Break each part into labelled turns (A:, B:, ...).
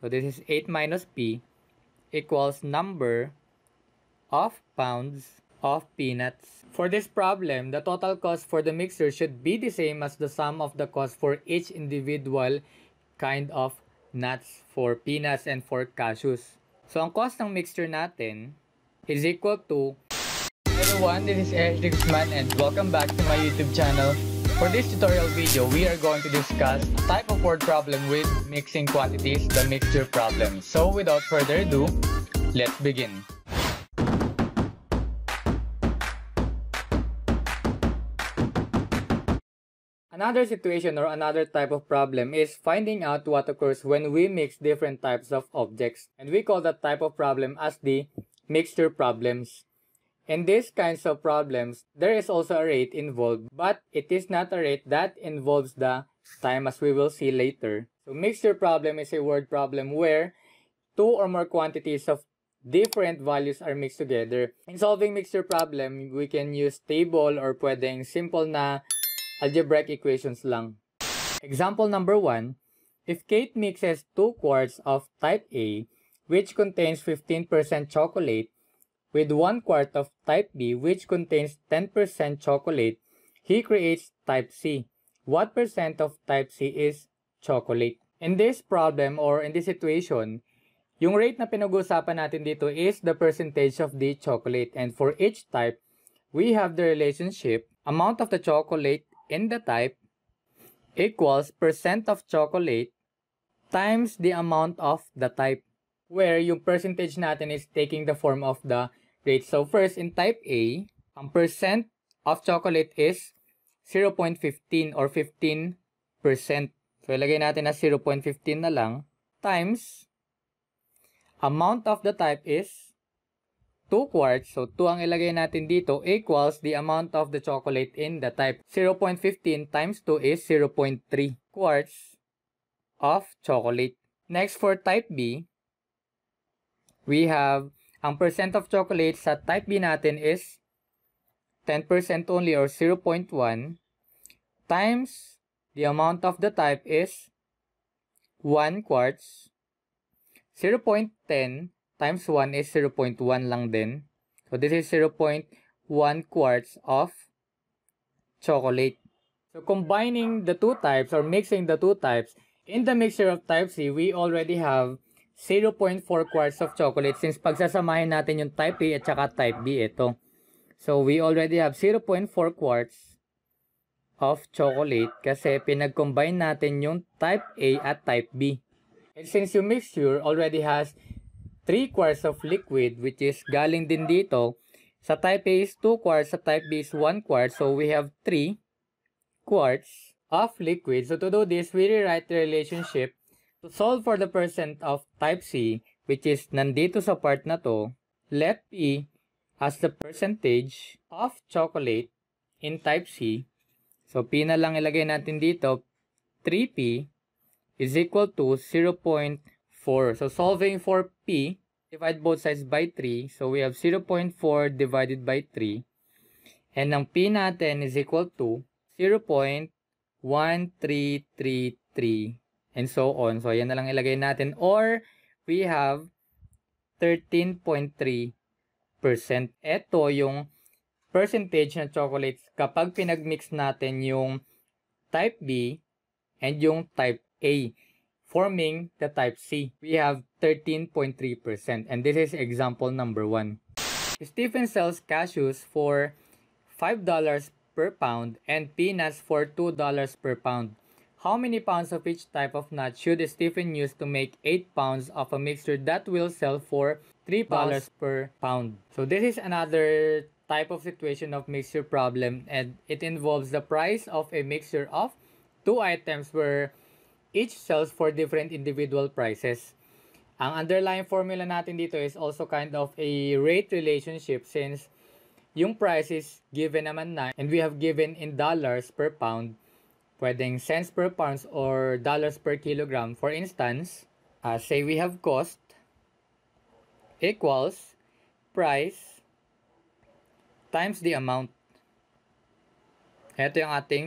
A: So this is 8 minus p equals number of pounds of peanuts. For this problem, the total cost for the mixture should be the same as the sum of the cost for each individual kind of nuts for peanuts and for cashews. So ang cost ng mixture natin is equal to Hello everyone, this is Eric Dixman and welcome back to my YouTube channel. For this tutorial video, we are going to discuss type of word problem with mixing quantities, the mixture problem. So without further ado, let's begin. Another situation or another type of problem is finding out what occurs when we mix different types of objects. And we call that type of problem as the mixture problems. In these kinds of problems, there is also a rate involved, but it is not a rate that involves the time as we will see later. So mixture problem is a word problem where two or more quantities of different values are mixed together. In solving mixture problem, we can use table or pwedeng simple na algebraic equations lang. Example number 1, if Kate mixes 2 quarts of type A, which contains 15% chocolate, With 1 quart of type B which contains 10% chocolate, he creates type C. What percent of type C is chocolate? In this problem or in this situation, yung rate na pinag-uusapan natin dito is the percentage of the chocolate. And for each type, we have the relationship amount of the chocolate in the type equals percent of chocolate times the amount of the type where yung percentage natin is taking the form of the rate. So first, in type A, ang percent of chocolate is 0.15 or 15%. So ilagay natin na 0.15 na lang times amount of the type is 2 quarts. So 2 ang ilagay natin dito equals the amount of the chocolate in the type. 0.15 times 2 is 0.3 quarts of chocolate. Next for type B, we have ang percent of chocolate sa type B natin is 10% only or 0.1 times the amount of the type is 1 quarts. 0.10 times 1 is 0.1 lang din. So this is 0.1 quarts of chocolate. So combining the two types or mixing the two types, in the mixture of type C, we already have 0.4 quarts of chocolate since pagsasamahin natin yung type A at saka type B ito. So we already have 0.4 quarts of chocolate kasi pinag-combine natin yung type A at type B. And since yung mixture already has 3 quarts of liquid which is galing din dito, sa type A is 2 quarts, sa type B is 1 quart. So we have 3 quarts of liquid. So to do this, we rewrite the relationship To solve for the percent of type C, which is nandito sa part na to, let P as the percentage of chocolate in type C. So, P na lang ilagay natin dito. 3P is equal to 0.4. So, solving for P, divide both sides by 3. So, we have 0.4 divided by 3. And ang P natin is equal to 0.1333 and so on. So, yan na lang ilagay natin. Or, we have 13.3%. Ito yung percentage ng chocolates kapag pinagmix natin yung type B and yung type A, forming the type C. We have 13.3%. And this is example number 1. Stephen sells cashews for $5 per pound and peanuts for $2 per pound. How many pounds of each type of nut should Stephen use to make 8 pounds of a mixture that will sell for $3 per pound? So this is another type of situation of mixture problem and it involves the price of a mixture of two items where each sells for different individual prices. Ang underlying formula natin dito is also kind of a rate relationship since yung price is given naman na and we have given in dollars per pound. pwedeng cents per pounds or dollars per kilogram. For instance, uh, say we have cost equals price times the amount. Ito yung ating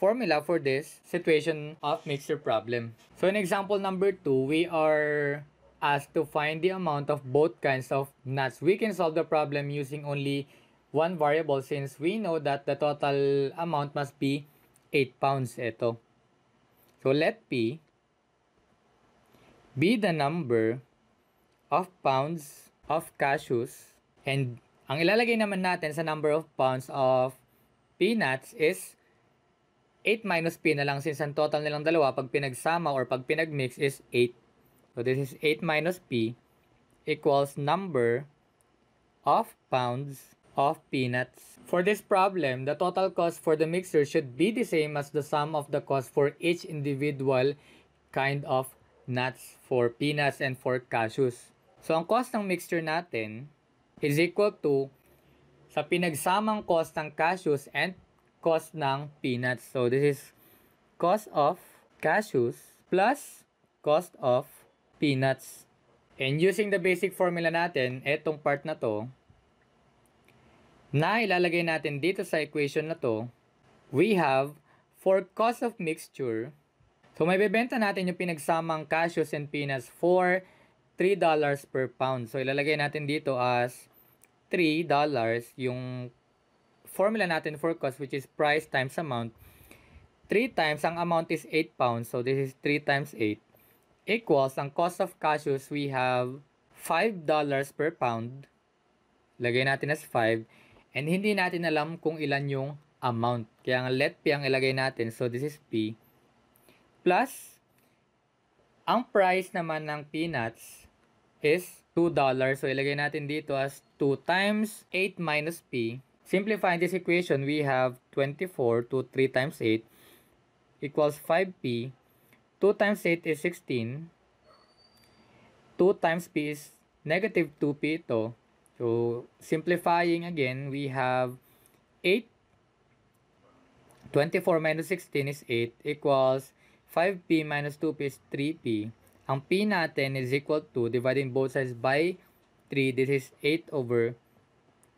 A: formula for this situation of mixture problem. So in example number 2, we are asked to find the amount of both kinds of nuts. We can solve the problem using only one variable since we know that the total amount must be 8 pounds ito. So let P be the number of pounds of cashews and ang ilalagay naman natin sa number of pounds of peanuts is 8 minus P na lang since ang total nilang dalawa pag pinagsama or pag pinagmix is 8. So this is 8 minus P equals number of pounds of peanuts. For this problem, the total cost for the mixture should be the same as the sum of the cost for each individual kind of nuts for peanuts and for cashews. So, ang cost ng mixture natin is equal to sa pinagsamang cost ng cashews and cost ng peanuts. So, this is cost of cashews plus cost of peanuts. And using the basic formula natin, etong part na to, na ilalagay natin dito sa equation na to, we have for cost of mixture, so may bebenta natin yung pinagsamang cashews and peanuts for $3 per pound. So ilalagay natin dito as $3 yung formula natin for cost which is price times amount. 3 times, ang amount is 8 pounds. So this is 3 times 8 equals, ang cost of cashews we have $5 per pound. Lagay natin as 5 And hindi natin alam kung ilan yung amount. Kaya ang let P ang ilagay natin. So this is P. Plus, ang price naman ng peanuts is $2. So ilagay natin dito as 2 times 8 minus P. Simplifying this equation, we have 24 to 3 times 8 equals 5P. 2 times 8 is 16. 2 times P is negative 2P ito. So, simplifying again, we have 8. 24 minus 16 is 8 equals 5p minus 2p is 3p. Ang p natin is equal to, dividing both sides by 3, this is 8 over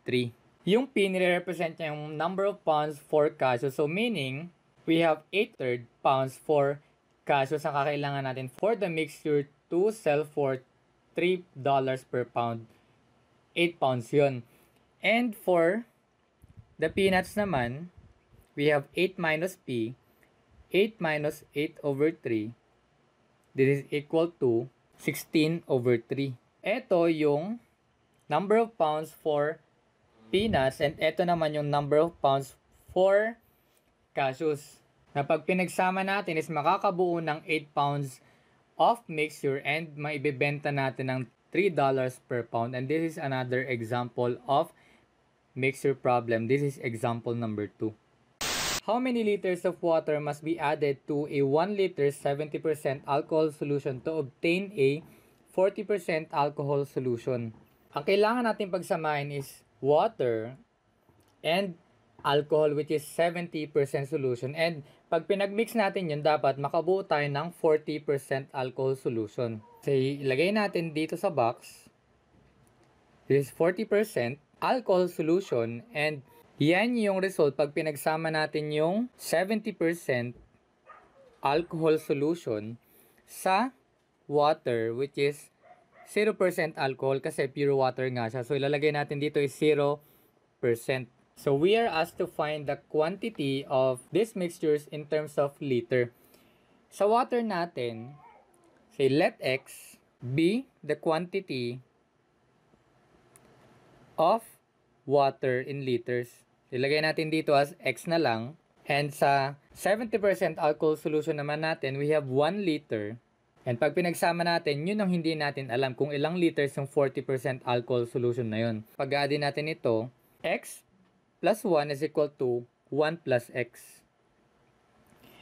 A: 3. Yung p nire-represent niya yung number of pounds for kaso. So, meaning, we have 8 third pounds for kaso sa kakailangan natin for the mixture to sell for $3 per pound. 8 pounds yun. And for the peanuts naman, we have 8 minus P, 8 minus 8 over 3, this is equal to 16 over 3. Ito yung number of pounds for peanuts and ito naman yung number of pounds for cashews. Na pag pinagsama natin is makakabuo ng 8 pounds of mixture and maibebenta natin ng $3 per pound. And this is another example of mixture problem. This is example number 2. How many liters of water must be added to a 1 liter 70% alcohol solution to obtain a 40% alcohol solution? Ang kailangan natin pagsamahin is water and alcohol which is 70% solution. And pag pinagmix natin yun, dapat makabuo tayo ng 40% alcohol solution. So, ilagay natin dito sa box. This 40% alcohol solution and yan yung result pag pinagsama natin yung 70% alcohol solution sa water which is 0% alcohol kasi pure water nga siya. So ilalagay natin dito is 0%. So we are asked to find the quantity of these mixtures in terms of liter. Sa water natin, Say, let x be the quantity of water in liters. Ilagay natin dito as x na lang. And sa 70% alcohol solution naman natin, we have 1 liter. And pag pinagsama natin, yun ang hindi natin alam kung ilang liters yung 40% alcohol solution na yun. Pag-aadin natin ito, x plus 1 is equal to 1 plus x.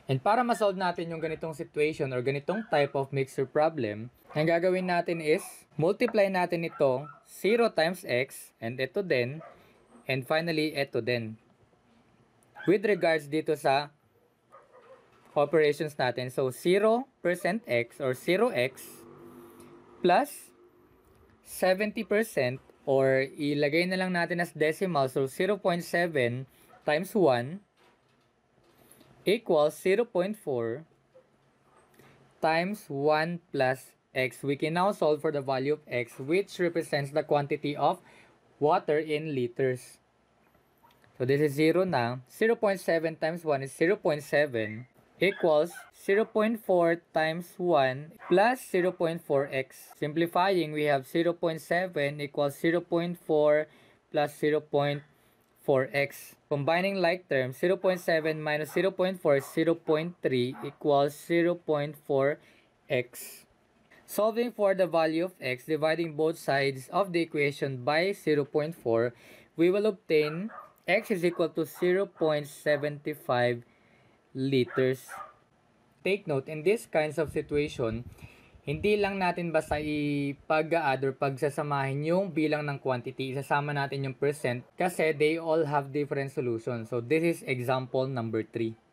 A: And para ma-solve natin yung ganitong situation or ganitong type of mixer problem, ang gagawin natin is multiply natin ito 0 times x and ito din and finally ito din. With regards dito sa operations natin, so 0% x or 0x plus 70% or ilagay na lang natin as decimal so 0.7 times 1 equals 0.4 times 1 plus x. We can now solve for the value of x, which represents the quantity of water in liters. So this is 0 now. 0.7 times 1 is 0.7 equals 0.4 times 1 plus 0.4x. Simplifying, we have 0.7 equals 0.4 plus 0.4 4x. Combining like terms, 0.7 minus 0.4, 0.3 equals 0.4x. Solving for the value of x, dividing both sides of the equation by 0.4, we will obtain x is equal to 0.75 liters. Take note, in these kinds of situation, hindi lang natin basta ipag-add or pagsasamahin yung bilang ng quantity, isasama natin yung percent kasi they all have different solutions. So this is example number 3.